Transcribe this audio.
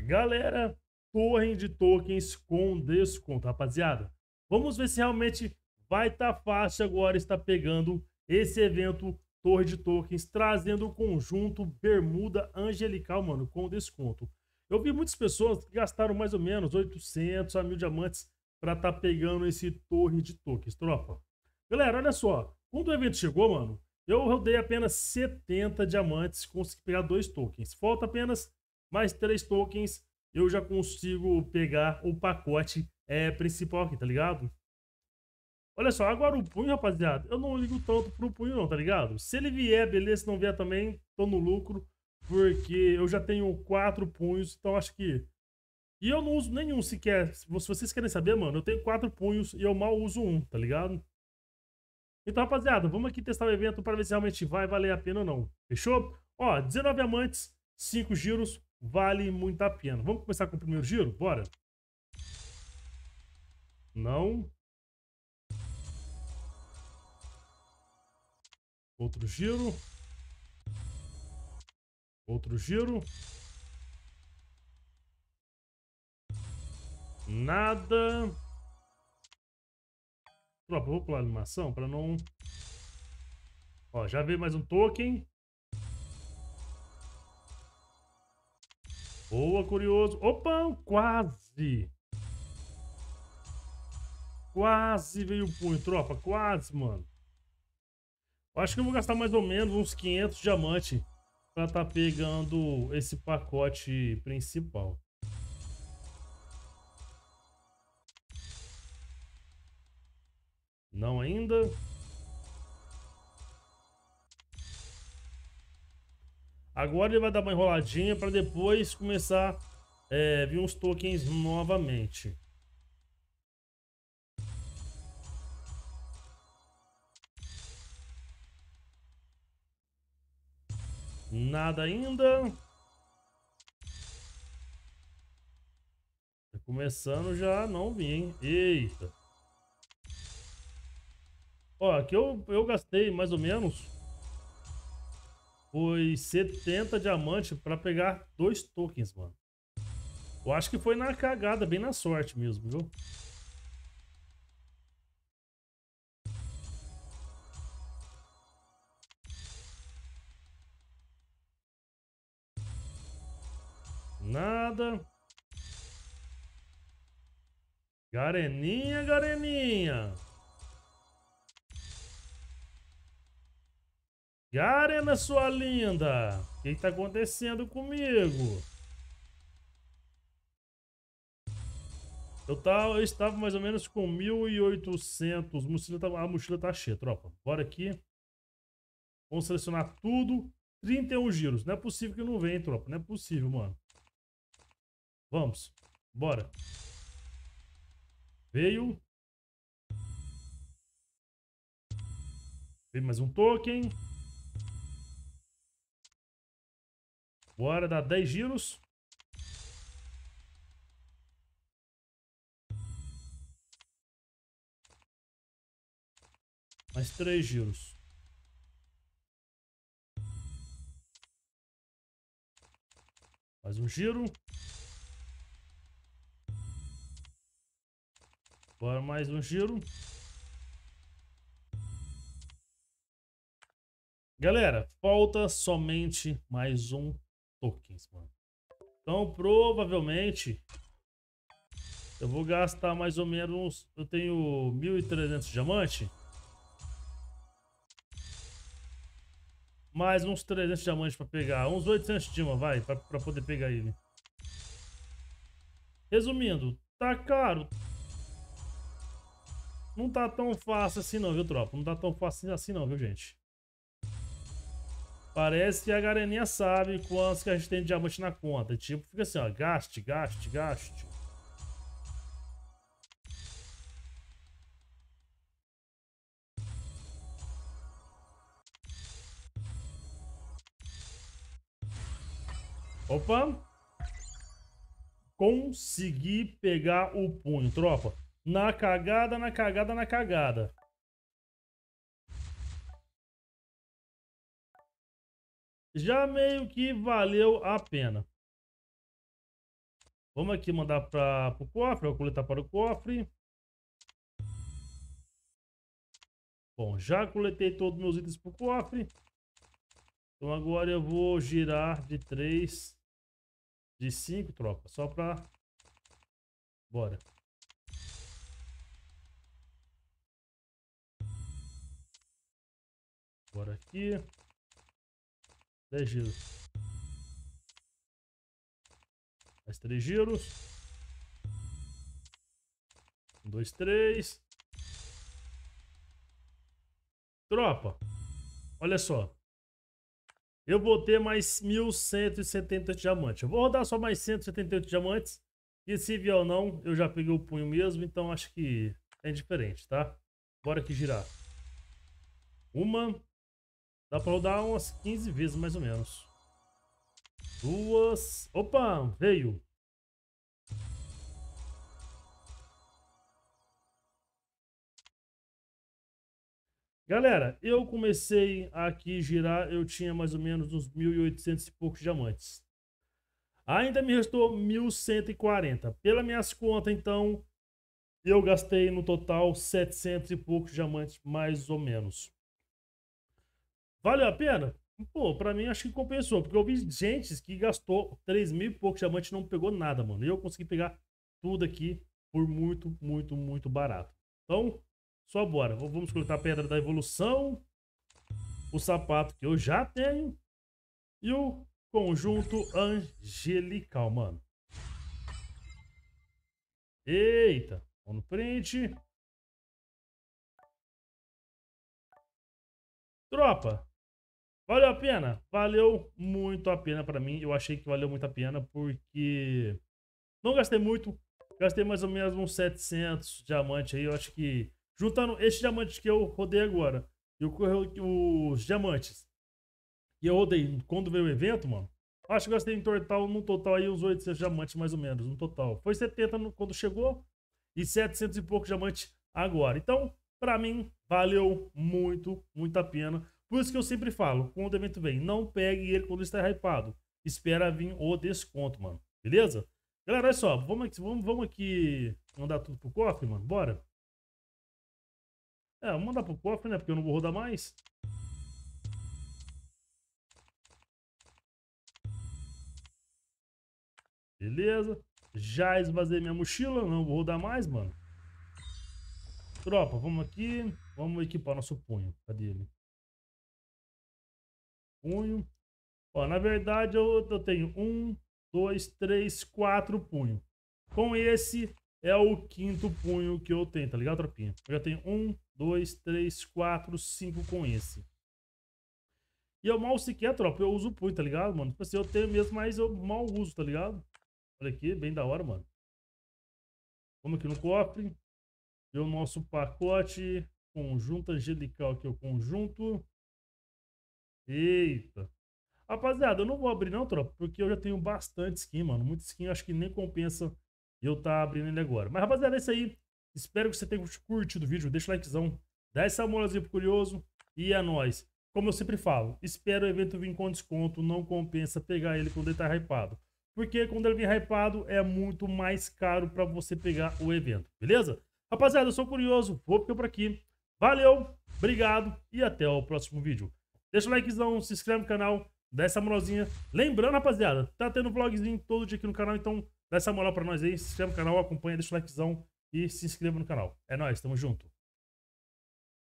Galera, torre de tokens com desconto. Rapaziada, vamos ver se realmente vai estar tá fácil agora estar pegando esse evento Torre de Tokens, trazendo o conjunto Bermuda Angelical, mano, com desconto. Eu vi muitas pessoas que gastaram mais ou menos 800 a 1000 diamantes para estar tá pegando esse Torre de Tokens, tropa. Galera, olha só, quando o evento chegou, mano, eu rodei apenas 70 diamantes, consegui pegar dois tokens. Falta apenas mais três tokens, eu já consigo pegar o pacote é, principal aqui, tá ligado? Olha só, agora o punho, rapaziada, eu não ligo tanto pro punho não, tá ligado? Se ele vier, beleza, se não vier também, tô no lucro, porque eu já tenho quatro punhos, então acho que... E eu não uso nenhum sequer, se vocês querem saber, mano, eu tenho quatro punhos e eu mal uso um, tá ligado? Então, rapaziada, vamos aqui testar o evento para ver se realmente vai valer a pena ou não, fechou? Ó, 19 amantes 5 giros, vale muito a pena. Vamos começar com o primeiro giro? Bora! Não. Outro giro. Outro giro. Nada. Pronto, vou pular a animação para não... Ó, já veio mais um token. Boa, curioso. Opa, quase. Quase veio o punho, tropa. Quase, mano. Eu acho que eu vou gastar mais ou menos uns 500 diamantes pra tá pegando esse pacote principal. Não ainda. Agora ele vai dar uma enroladinha para depois começar é, vir uns tokens novamente. Nada ainda. Tá começando já, não vi, hein? Eita. Ó, aqui eu, eu gastei mais ou menos foi 70 diamantes para pegar dois tokens, mano. Eu acho que foi na cagada, bem na sorte mesmo, viu? Nada. Gareninha, gareninha. Garena, sua linda! O que está acontecendo comigo? Eu, eu estava mais ou menos com 1.800. Mochila tá, a mochila tá cheia, tropa. Bora aqui. Vamos selecionar tudo. 31 giros. Não é possível que não venha, tropa. Não é possível, mano. Vamos. Bora. Veio. Veio mais um token. Bora dar 10 giros. Mais 3 giros. Mais um giro. Bora mais um giro. Galera, falta somente mais um tokens, mano. Então, provavelmente, eu vou gastar mais ou menos... Eu tenho 1.300 diamante. Mais uns 300 diamantes para pegar. Uns 800 diamantes, vai, para poder pegar ele. Resumindo, tá caro. Não tá tão fácil assim não, viu, tropa? Não tá tão fácil assim não, viu, gente? Parece que a Gareninha sabe quantos que a gente tem de diamante na conta. Tipo, fica assim, ó. Gaste, gaste, gaste. Opa! Consegui pegar o punho, tropa. Na cagada, na cagada, na cagada. já meio que valeu a pena. Vamos aqui mandar para o cofre, vou coletar para o cofre. Bom, já coletei todos os meus itens para o cofre. Então agora eu vou girar de 3, de 5 tropas, só para... Bora. Bora aqui. 10 giros. Mais 3 giros. 1, 2, 3. Tropa, olha só. Eu vou ter mais 1.178 diamantes. Eu vou rodar só mais 178 diamantes. E se vier ou não, eu já peguei o punho mesmo, então acho que é diferente, tá? Bora que girar. Uma, Dá pra rodar umas 15 vezes, mais ou menos. Duas... Opa, veio. Galera, eu comecei aqui girar, eu tinha mais ou menos uns 1.800 e poucos diamantes. Ainda me restou 1.140. Pelas minhas contas, então, eu gastei no total 700 e poucos diamantes, mais ou menos. Valeu a pena? Pô, pra mim acho que compensou, porque eu vi gente que gastou 3 mil e pouco diamante e não pegou nada, mano. E eu consegui pegar tudo aqui por muito, muito, muito barato. Então, só bora. Vamos colocar a pedra da evolução, o sapato que eu já tenho e o conjunto angelical, mano. Eita, vamos no print. Tropa, Valeu a pena? Valeu muito a pena para mim. Eu achei que valeu muito a pena porque não gastei muito. Gastei mais ou menos uns 700 diamantes aí. Eu acho que juntando esses diamantes que eu rodei agora e os diamantes que eu rodei quando veio o evento, mano. Acho que gastei em total, no total aí uns 800 diamantes mais ou menos, no total. Foi 70 no, quando chegou e 700 e pouco diamantes agora. Então, para mim, valeu muito, muito a pena. Por isso que eu sempre falo, quando o evento vem, não pegue ele quando está hypado. Espera vir o desconto, mano. Beleza? Galera, olha só, vamos aqui, vamos, vamos aqui mandar tudo pro cofre, mano. Bora. É, vamos mandar pro cofre, né? Porque eu não vou rodar mais. Beleza. Já esvaziei minha mochila, não vou rodar mais, mano. Tropa, vamos aqui. Vamos equipar nosso punho. Cadê ele? punho. Ó, na verdade, eu, eu tenho um, dois, três, quatro punhos. Com esse é o quinto punho que eu tenho, tá ligado, tropinha? Eu já tenho um, dois, três, quatro, cinco com esse. E eu mal sequer, tropa, eu uso o punho, tá ligado, mano? Tipo assim, eu tenho mesmo, mas eu mal uso, tá ligado? Olha aqui, bem da hora, mano. Vamos aqui no cofre. Ver o nosso pacote. Conjunto angelical aqui, o conjunto. Eita. Rapaziada, eu não vou abrir não, tropa, porque eu já tenho bastante skin, mano. muita skin, acho que nem compensa eu tá abrindo ele agora. Mas, rapaziada, é isso aí. Espero que você tenha curtido o vídeo. Deixa o likezão, dá essa molazinha pro curioso e é nóis. Como eu sempre falo, espero o evento vir com desconto, não compensa pegar ele quando ele tá hypado. Porque quando ele vem hypado, é muito mais caro para você pegar o evento, beleza? Rapaziada, eu sou curioso, vou ficar por aqui. Valeu, obrigado e até o próximo vídeo. Deixa o likezão, se inscreve no canal, dá essa moralzinha. Lembrando, rapaziada, tá tendo vlogzinho todo dia aqui no canal, então dá essa moral pra nós aí. Se inscreve no canal, acompanha, deixa o likezão e se inscreva no canal. É nóis, tamo junto.